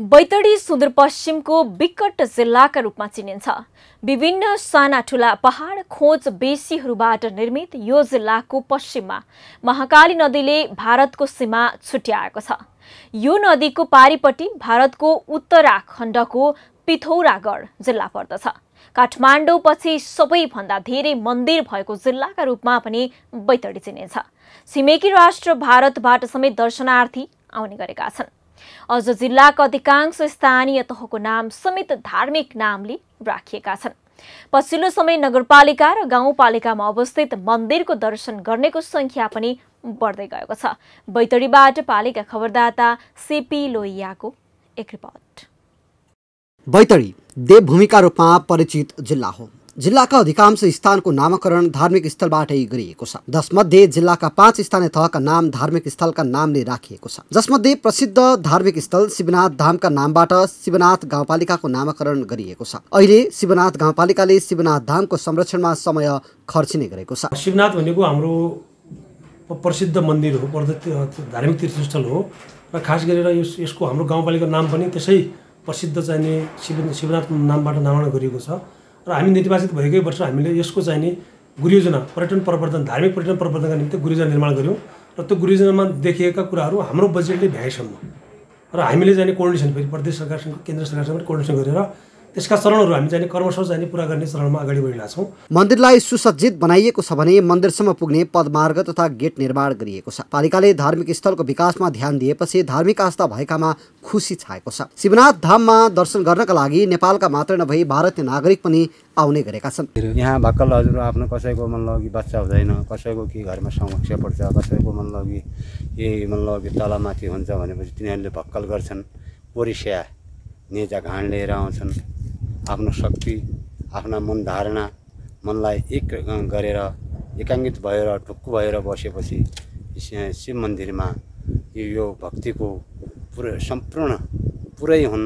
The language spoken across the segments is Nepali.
बैतडी सुदूरपश्चिमको विकट जिल्लाका रूपमा चिनिन्छ विभिन्न साना ठुला पहाड खोज बेसीहरूबाट निर्मित यो जिल्लाको पश्चिममा महाकाली नदीले भारतको सीमा छुट्याएको छ यो नदीको पारिपट्टि भारतको उत्तराखण्डको पिथौरागढ जिल्ला पर्दछ काठमाडौँपछि सबैभन्दा धेरै मन्दिर भएको जिल्लाका रूपमा पनि बैतडी चिनिन्छ छिमेकी राष्ट्र भारतबाट समेत दर्शनार्थी आउने गरेका छन् अझ जिल्लाका अधिकांश स्थानीय तहको नाम समेत धार्मिक नामले राखिएका छन् पछिल्लो समय नगरपालिका र गाउँपालिकामा अवस्थित मन्दिरको दर्शन गर्नेको सङ्ख्या पनि बढ्दै गएको छ बैतडीबाट पालिका खबरदाता सिपी लोहियाको एक रिपोर्ट बैतडी देवभूमिका रूपमा परिचित जिल्ला हो जिल्लाका अधिकांश स्थानको नामाकरण धार्मिक स्थलबाटै गरिएको छ जसमध्ये जिल्लाका पाँच स्थानीय तहका नाम धार्मिक स्थलका नामले राखिएको छ जसमध्ये प्रसिद्ध धार्मिक स्थल शिवनाथ धामका नामबाट शिवनाथ गाउँपालिकाको नामाकरण गरिएको छ अहिले शिवनाथ गाउँपालिकाले शिवनाथ धामको संरक्षणमा समय खर्चिने गरेको छ शिवनाथ भनेको हाम्रो प्रसिद्ध मन्दिर हो धार्मिक तीर्थस्थल हो र खास गरेर यसको हाम्रो गाउँपालिकाको नाम पनि त्यसै प्रसिद्ध चाहिने शिव शिवनाथ नामबाट नामाकरण गरिएको छ र हामी निर्वाचित भएकै वर्ष हामीले यसको चाहिने गुरुयोजना पर्यटन प्रवर्धन धार्मिक पर्यटन प्रवर्धनका निम्ति गुरुयोजना निर्माण गऱ्यौँ र त्यो गुरुयोजनामा देखिएका कुराहरू हाम्रो बजेटले भ्याएसम्म र हामीले जाने कोर्डिनेसन फेरि प्रदेश सरकारसँग केन्द्र सरकारसँग कोर्डिनेसन गरेर त्यसका चरणहरू हामी जाने कर्मशः जाने पुरा गर्ने चरणमा अगाडि बढिरहेको छौँ मन्दिरलाई सुसज्जित बनाइएको छ भने मन्दिरसम्म पुग्ने पदमार्ग तथा गेट निर्माण गरिएको छ पालिकाले धार्मिक स्थलको विकासमा ध्यान दिएपछि धार्मिक आस्था भएकामा खुसी छाएको छ शिवनाथ धाममा दर्शन गर्नका लागि नेपालका मात्र नभई भारतीय नागरिक पनि आउने गरेका छन् यहाँ भक्कल हजुर आफ्नो कसैको मनलगी बच्चा हुँदैन कसैको के घरमा समस्या पर्छ कसैको मनलगी मतलब मनलगी तलमाथि हुन्छ भनेपछि तिनीहरूले भक्कल गर्छन् ओरिसिया नेजा घाँड लिएर आउँछन् आफ्नो शक्ति आफ्ना मन धारणा मनलाई एक गरेर एकाङ्गित भएर ढुक्कु भएर बसेपछि शिव मन्दिरमा यो यो भक्तिको पुरै सम्पूर्ण पुरै हुन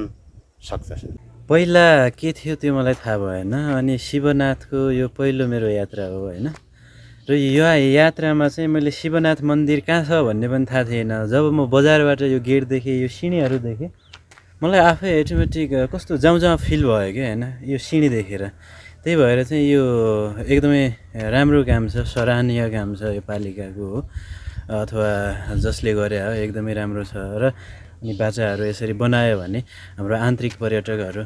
सक्दछ पहिला के थियो त्यो मलाई थाहा भएन अनि शिवनाथको यो पहिलो मेरो यात्रा हो होइन र यो यात्रामा चाहिँ मैले शिवनाथ मन्दिर कहाँ छ भन्ने पनि थाहा थिएन जब म बजारबाट यो गेट देखेँ यो सिँढीहरू देखेँ मलाई आफै एटोमेटिक कस्तो जाउँ जाउँ फिल भयो क्या होइन यो सिँढी देखेर त्यही भएर चाहिँ यो एकदमै राम्रो काम छ सराहनीय काम छ यो पालिकाको हो अथवा जसले गरे एकदमै राम्रो छ र अनि बाचाहरू यसरी बनायो भने हाम्रो आन्तरिक पर्यटकहरू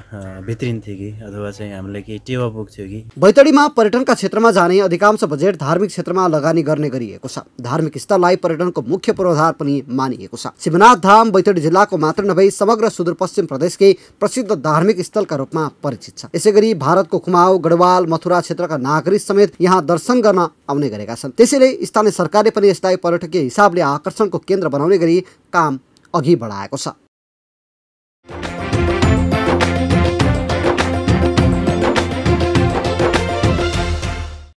भित्रिन्थ्यो कि अथवा चाहिँ हामीलाई केही टेवा पुग्थ्यो कि बैतडीमा पर्यटनका क्षेत्रमा जाने अधिकांश बजेट धार्मिक क्षेत्रमा लगानी गर्ने गरिएको छ धार्मिक स्थललाई पर्यटनको मुख्य पूर्वाधार पनि मानिएको छ शिवनाथ धाम बैतडी जिल्लाको मात्र नभई समग्र सुदूरपश्चिम प्रदेशकै प्रसिद्ध धार्मिक स्थलका रूपमा परिचित छ यसै गरी भारतको कुमाऊ गढवाल मथुरा क्षेत्रका नागरिक समेत यहाँ दर्शन गर्न आउने गरेका छन् त्यसैले स्थानीय सरकारले पनि यसलाई पर्यटकीय हिसाबले आकर्षणको केन्द्र बनाउने गरी काम अघि बढाएको छ